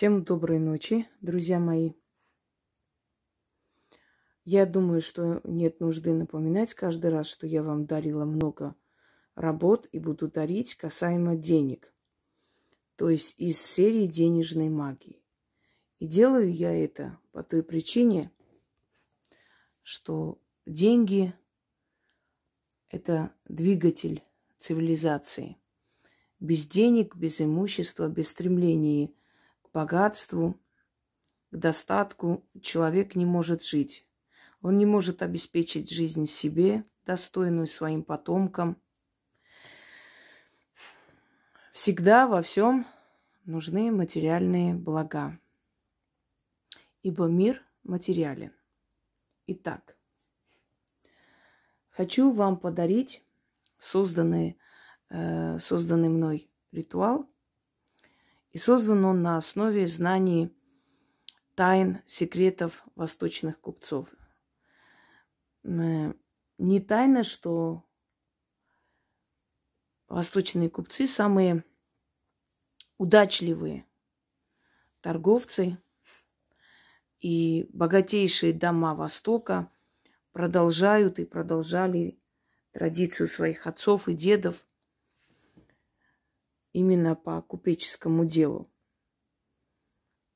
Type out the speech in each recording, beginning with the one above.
Всем доброй ночи, друзья мои. Я думаю, что нет нужды напоминать каждый раз, что я вам дарила много работ и буду дарить касаемо денег. То есть из серии денежной магии. И делаю я это по той причине, что деньги – это двигатель цивилизации. Без денег, без имущества, без стремлений – к богатству, к достатку человек не может жить. Он не может обеспечить жизнь себе, достойную своим потомкам. Всегда во всем нужны материальные блага, ибо мир материален. Итак, хочу вам подарить созданный, э, созданный мной ритуал и создан он на основе знаний тайн, секретов восточных купцов. Не тайно, что восточные купцы самые удачливые торговцы и богатейшие дома Востока продолжают и продолжали традицию своих отцов и дедов именно по купеческому делу.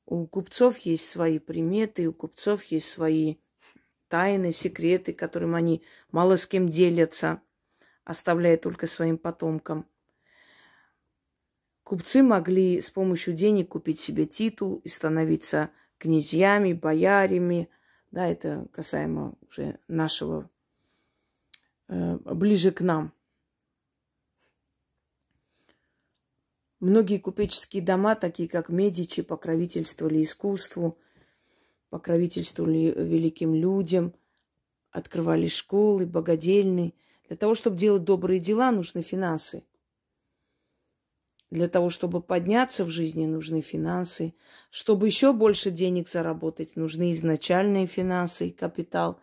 У купцов есть свои приметы, у купцов есть свои тайны, секреты, которым они мало с кем делятся, оставляя только своим потомкам. Купцы могли с помощью денег купить себе титул и становиться князьями, боярями. Да, это касаемо уже нашего, э, ближе к нам. Многие купеческие дома, такие как Медичи, покровительствовали искусству, покровительствовали великим людям, открывали школы, богадельные. Для того, чтобы делать добрые дела, нужны финансы. Для того, чтобы подняться в жизни, нужны финансы. Чтобы еще больше денег заработать, нужны изначальные финансы, капитал.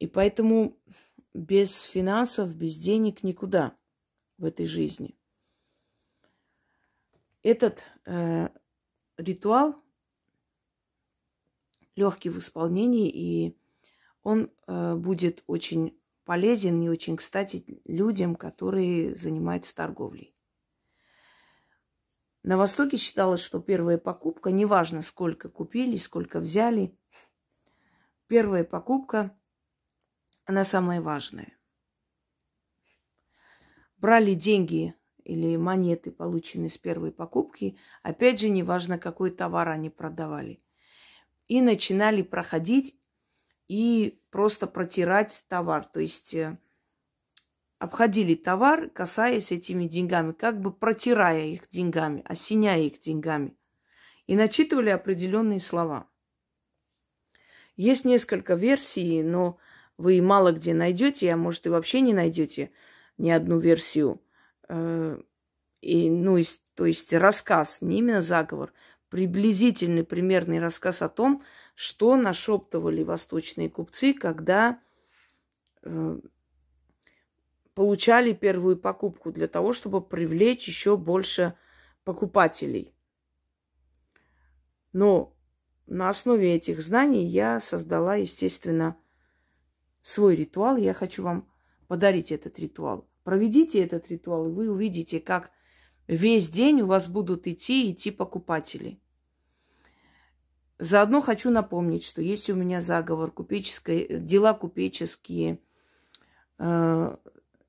И поэтому без финансов, без денег никуда в этой жизни. Этот э, ритуал легкий в исполнении, и он э, будет очень полезен и очень кстати людям, которые занимаются торговлей. На Востоке считалось, что первая покупка, неважно сколько купили, сколько взяли, первая покупка, она самая важная. Брали деньги или монеты, полученные с первой покупки, опять же, неважно, какой товар они продавали. И начинали проходить и просто протирать товар. То есть э, обходили товар, касаясь этими деньгами, как бы протирая их деньгами, осеняя их деньгами. И начитывали определенные слова. Есть несколько версий, но вы мало где найдете, а может и вообще не найдете ни одну версию – Э, и, ну, и, то есть рассказ, не именно заговор, приблизительный примерный рассказ о том, что нашептывали восточные купцы, когда э, получали первую покупку для того, чтобы привлечь еще больше покупателей. Но на основе этих знаний я создала, естественно, свой ритуал. Я хочу вам подарить этот ритуал. Проведите этот ритуал, и вы увидите, как весь день у вас будут идти идти покупатели. Заодно хочу напомнить, что есть у меня заговор купеческой, дела купеческие, э,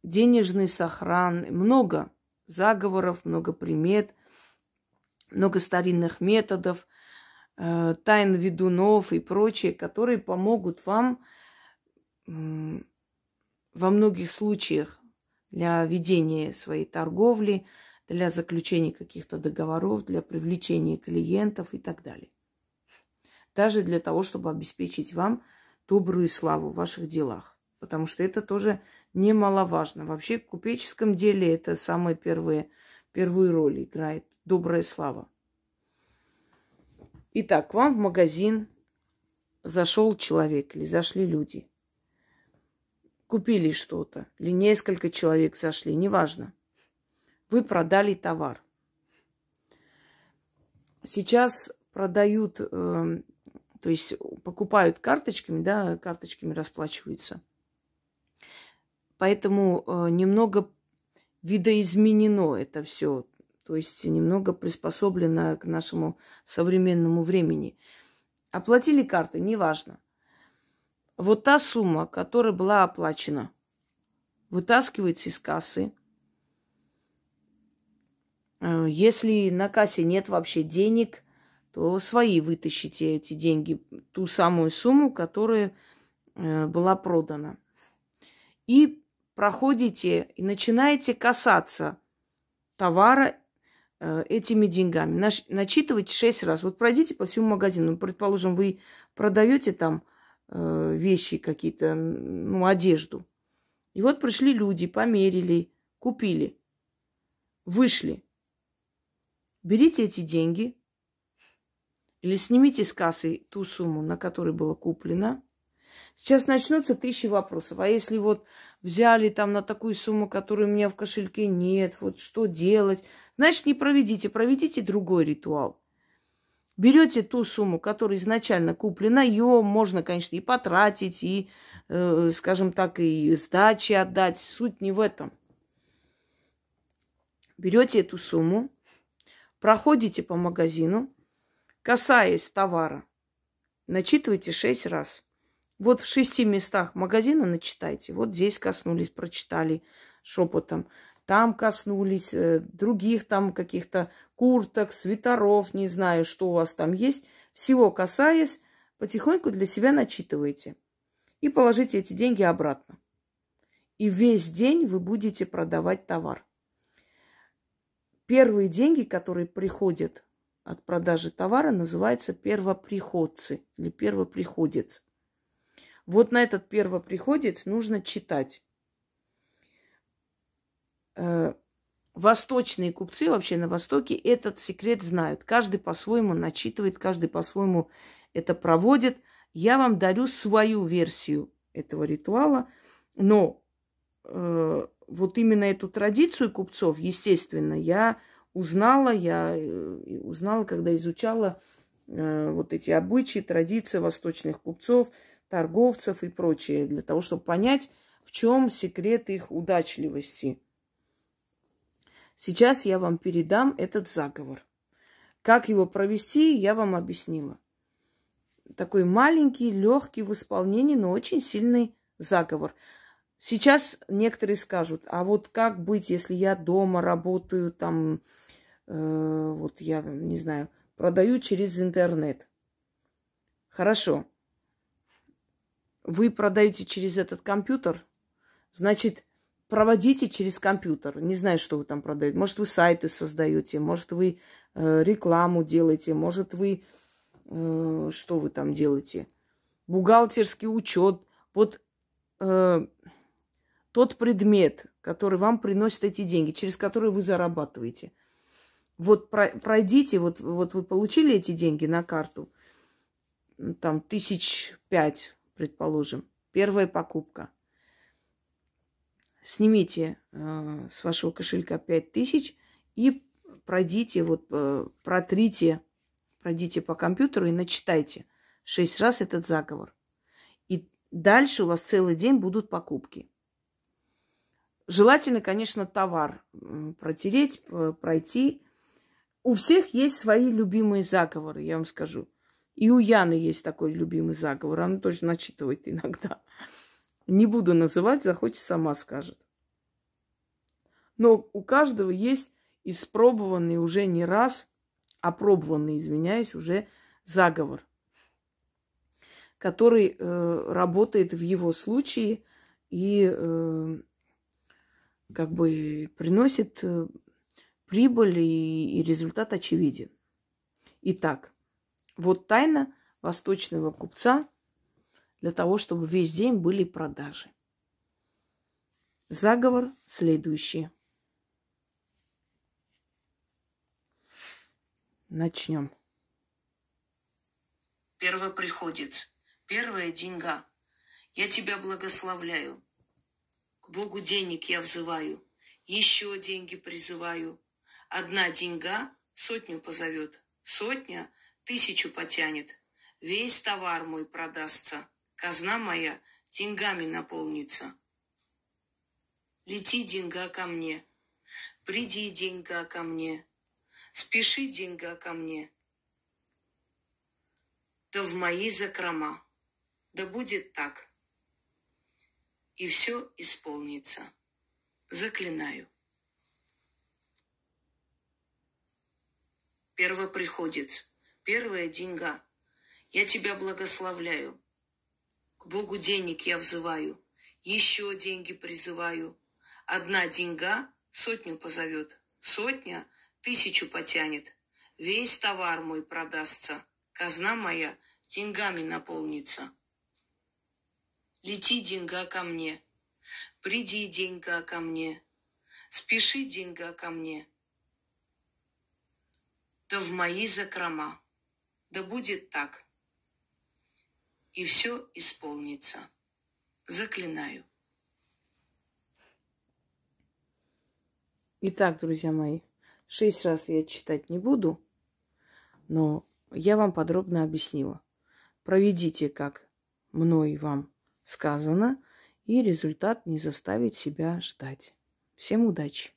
денежный сохран, много заговоров, много примет, много старинных методов, э, тайн ведунов и прочее, которые помогут вам во многих случаях для ведения своей торговли, для заключения каких-то договоров, для привлечения клиентов и так далее. Даже для того, чтобы обеспечить вам добрую славу в ваших делах. Потому что это тоже немаловажно. Вообще в купеческом деле это самая первая, первую роль играет добрая слава. Итак, к вам в магазин зашел человек или зашли люди – купили что-то, или несколько человек зашли, неважно. Вы продали товар. Сейчас продают, э, то есть покупают карточками, да, карточками расплачиваются. Поэтому э, немного видоизменено это все, то есть немного приспособлено к нашему современному времени. Оплатили карты, неважно вот та сумма, которая была оплачена, вытаскивается из кассы. Э, если на кассе нет вообще денег, то свои вытащите эти деньги, ту самую сумму, которая э, была продана. И проходите и начинаете касаться товара э, этими деньгами. Начитывайте шесть раз. Вот пройдите по всему магазину. Ну, предположим, вы продаете там Э, вещи какие-то, ну, одежду. И вот пришли люди, померили, купили, вышли. Берите эти деньги или снимите с кассы ту сумму, на которой было куплено. Сейчас начнутся тысячи вопросов. А если вот взяли там на такую сумму, которой у меня в кошельке нет, вот что делать? Значит, не проведите, проведите другой ритуал берете ту сумму, которая изначально куплена, ее можно, конечно, и потратить, и, э, скажем так, и сдачи отдать. Суть не в этом. Берете эту сумму, проходите по магазину, касаясь товара, начитывайте шесть раз. Вот в шести местах магазина начитайте. Вот здесь коснулись, прочитали шепотом там коснулись, э, других там каких-то курток, свитеров, не знаю, что у вас там есть. Всего касаясь, потихоньку для себя начитывайте И положите эти деньги обратно. И весь день вы будете продавать товар. Первые деньги, которые приходят от продажи товара, называются первоприходцы или первоприходец. Вот на этот первоприходец нужно читать. Э, восточные купцы вообще на Востоке этот секрет знают. Каждый по-своему начитывает, каждый по-своему это проводит. Я вам дарю свою версию этого ритуала, но э, вот именно эту традицию купцов, естественно, я узнала, я э, узнала, когда изучала э, вот эти обычаи, традиции восточных купцов, торговцев и прочее, для того, чтобы понять, в чем секрет их удачливости – Сейчас я вам передам этот заговор. Как его провести, я вам объяснила. Такой маленький, легкий в исполнении, но очень сильный заговор. Сейчас некоторые скажут, а вот как быть, если я дома работаю, там, э, вот я, не знаю, продаю через интернет. Хорошо. Вы продаете через этот компьютер, значит, проводите через компьютер. Не знаю, что вы там продаете. Может, вы сайты создаете, может, вы э, рекламу делаете, может, вы э, что вы там делаете? Бухгалтерский учет. Вот э, тот предмет, который вам приносит эти деньги, через который вы зарабатываете. Вот пройдите, вот, вот вы получили эти деньги на карту, там тысяч пять, предположим, первая покупка – снимите э, с вашего кошелька 5000 и пройдите, вот э, протрите, пройдите по компьютеру и начитайте шесть раз этот заговор. И дальше у вас целый день будут покупки. Желательно, конечно, товар протереть, пройти. У всех есть свои любимые заговоры, я вам скажу. И у Яны есть такой любимый заговор. Она тоже начитывает иногда. Не буду называть, захочет, сама скажет. Но у каждого есть испробованный уже не раз, опробованный, извиняюсь, уже заговор, который э, работает в его случае и э, как бы приносит э, прибыль и, и результат очевиден. Итак, вот тайна восточного купца – для того, чтобы весь день были продажи. Заговор следующий. Начнем. Первый приходец. Первая деньга. Я тебя благословляю. К Богу денег я взываю. Еще деньги призываю. Одна деньга сотню позовет. Сотня тысячу потянет. Весь товар мой продастся казна моя деньгами наполнится. Лети, деньга, ко мне, приди, деньга, ко мне, спеши, деньга, ко мне. Да в мои закрома, да будет так, и все исполнится. Заклинаю. Первоприходец, первая деньга. Я тебя благословляю, Богу денег я взываю, еще деньги призываю. Одна деньга сотню позовет, сотня тысячу потянет. Весь товар мой продастся, казна моя деньгами наполнится. Лети, деньга, ко мне, приди, деньга, ко мне, спеши, деньга, ко мне. Да в мои закрома, да будет так и все исполнится. Заклинаю. Итак, друзья мои, шесть раз я читать не буду, но я вам подробно объяснила. Проведите, как мной вам сказано, и результат не заставит себя ждать. Всем удачи!